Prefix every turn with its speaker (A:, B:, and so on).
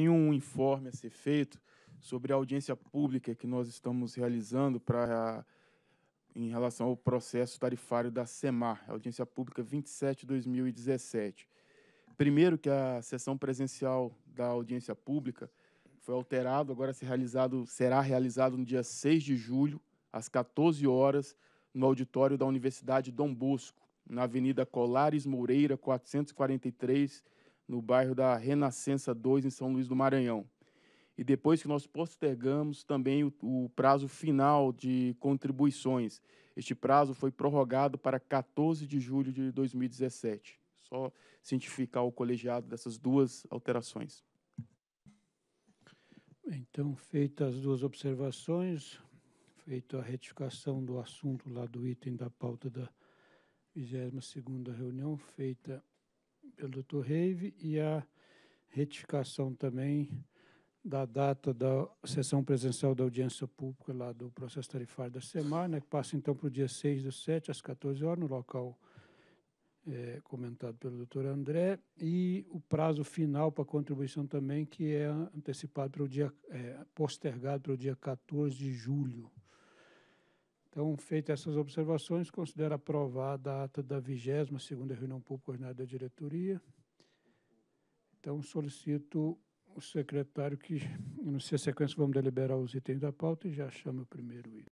A: Tem um informe a ser feito sobre a audiência pública que nós estamos realizando para em relação ao processo tarifário da SEMAR, audiência pública 27 2017. Primeiro que a sessão presencial da audiência pública foi alterado, agora realizado, será realizado no dia 6 de julho, às 14 horas, no auditório da Universidade Dom Bosco, na Avenida Colares Moreira, 443, no bairro da Renascença 2, em São Luís do Maranhão. E depois que nós postergamos também o, o prazo final de contribuições. Este prazo foi prorrogado para 14 de julho de 2017. Só cientificar o colegiado dessas duas alterações.
B: Então, feitas as duas observações, feita a retificação do assunto lá do item da pauta da 22ª reunião, feita pelo Dr. Reive e a retificação também da data da sessão presencial da audiência pública lá do processo tarifário da SEMAR, né, que passa então para o dia 6 do 7, às 14 horas, no local é, comentado pelo doutor André, e o prazo final para contribuição também, que é antecipado para o dia, é, postergado para o dia 14 de julho. Então, feitas essas observações, considero aprovada a ata da 22ª reunião pública ordinária da diretoria. Então, solicito o secretário que, não sei a sequência, vamos deliberar os itens da pauta e já chama o primeiro item.